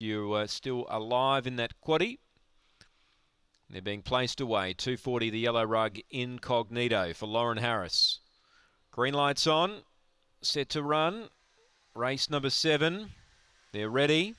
You are still alive in that quaddy. They're being placed away. 240 the yellow rug incognito for Lauren Harris. Green lights on. Set to run. Race number seven. They're ready.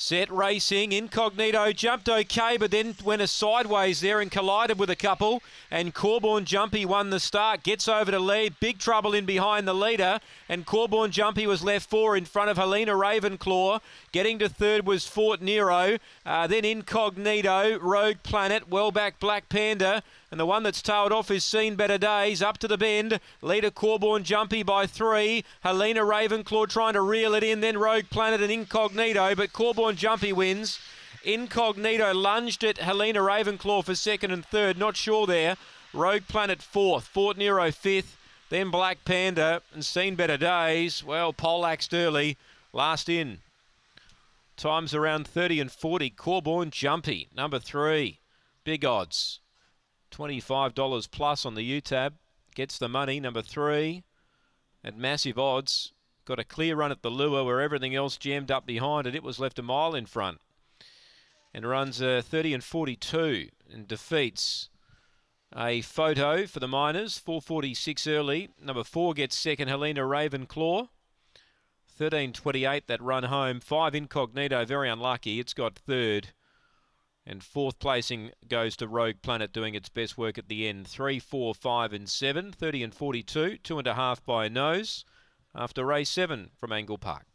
Set racing, Incognito jumped okay, but then went a sideways there and collided with a couple. And Corborn Jumpy won the start, gets over to lead. Big trouble in behind the leader. And Corborn Jumpy was left four in front of Helena Ravenclaw. Getting to third was Fort Nero. Uh, then Incognito, Rogue Planet, well back Black Panda. And the one that's tailed off is Seen Better Days. Up to the bend. Leader Corborn jumpy by three. Helena Ravenclaw trying to reel it in. Then Rogue Planet and Incognito. But Corborn jumpy wins. Incognito lunged at Helena Ravenclaw for second and third. Not sure there. Rogue Planet fourth. Fort Nero fifth. Then Black Panda and Seen Better Days. Well, poleaxed early. Last in. Times around 30 and 40. Corborn jumpy. Number three. Big odds. $25 plus on the UTAB. Gets the money, number three. At massive odds. Got a clear run at the lure where everything else jammed up behind it. It was left a mile in front. And runs uh, 30 and 42 and defeats a photo for the miners. 446 early. Number four gets second, Helena Ravenclaw. 13.28 that run home. Five incognito, very unlucky. It's got third. And fourth placing goes to Rogue Planet doing its best work at the end. Three, four, five, and seven. 30 and 42. Two and a half by a nose after race seven from Angle Park.